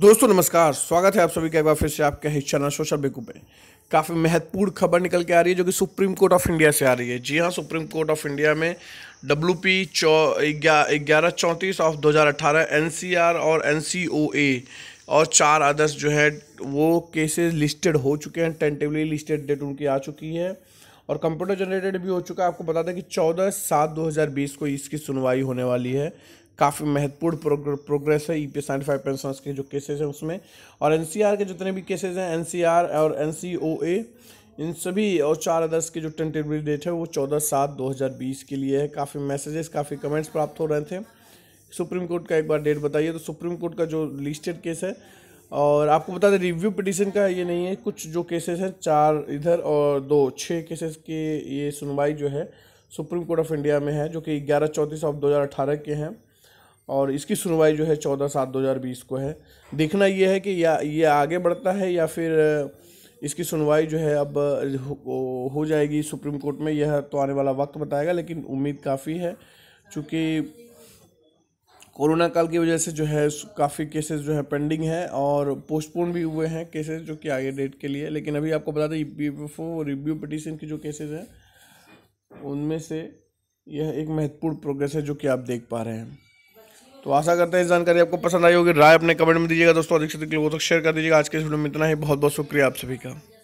दोस्तों नमस्कार स्वागत है आप सभी का एक बार फिर से आपके ही चैनल सोशल बेकू पे काफ़ी महत्वपूर्ण खबर निकल के आ रही है जो कि सुप्रीम कोर्ट ऑफ इंडिया से आ रही है जी हाँ सुप्रीम कोर्ट ऑफ इंडिया में डब्ल्यू पी चौ ग्यारह चौंतीस ऑफ सी आर और एन सी ओ ए और चार आदर्श जो है वो केसेस लिस्टेड हो चुके हैं टेंटिवली लिस्टेड डेट उनकी आ चुकी है और कंप्यूटर जनरेटेड भी हो चुका है आपको बता दें कि चौदह सात दो हज़ार बीस को इसकी सुनवाई होने वाली है काफ़ी महत्वपूर्ण प्रोग्र, प्रोग्रेस है E P S five pension के जो केसेज हैं उसमें और एन के जितने भी केसेज हैं एन और एन इन सभी और चार अदर्स के जो टेंटेटिव डेट है वो चौदह सात दो हज़ार बीस के लिए है काफ़ी मैसेजेस काफ़ी कमेंट्स प्राप्त हो रहे थे सुप्रीम कोर्ट का एक बार डेट बताइए तो सुप्रीम कोर्ट का जो लिस्टेड केस है और आपको बता दें रिव्यू पिटिशन का ये नहीं है कुछ जो केसेस हैं चार इधर और दो छः केसेस के ये सुनवाई जो है सुप्रीम कोर्ट ऑफ इंडिया में है जो कि ग्यारह चौंतीस ऑफ दो हज़ार अठारह के हैं और इसकी सुनवाई जो है चौदह सात दो हज़ार बीस को है देखना यह है कि या ये आगे बढ़ता है या फिर इसकी सुनवाई जो है अब हो जाएगी सुप्रीम कोर्ट में यह तो आने वाला वक्त बताएगा लेकिन उम्मीद काफ़ी है चूँकि कोरोना काल की वजह से जो है काफ़ी केसेस जो है पेंडिंग है और पोस्टपोन भी हुए हैं केसेस जो कि आगे डेट के लिए लेकिन अभी आपको बता दें एफ ओ रिव्यू पटिशन की जो केसेस हैं उनमें से यह एक महत्वपूर्ण प्रोग्रेस है जो कि आप देख पा रहे हैं तो आशा करते हैं इस जानकारी आपको पसंद आई होगी राय अपने कमेंट में दीजिएगा दोस्तों अधिक से अधिक लोगों तक शेयर कर दीजिएगा आज के इस वीडियो में इतना ही बहुत बहुत शुक्रिया आप सभी का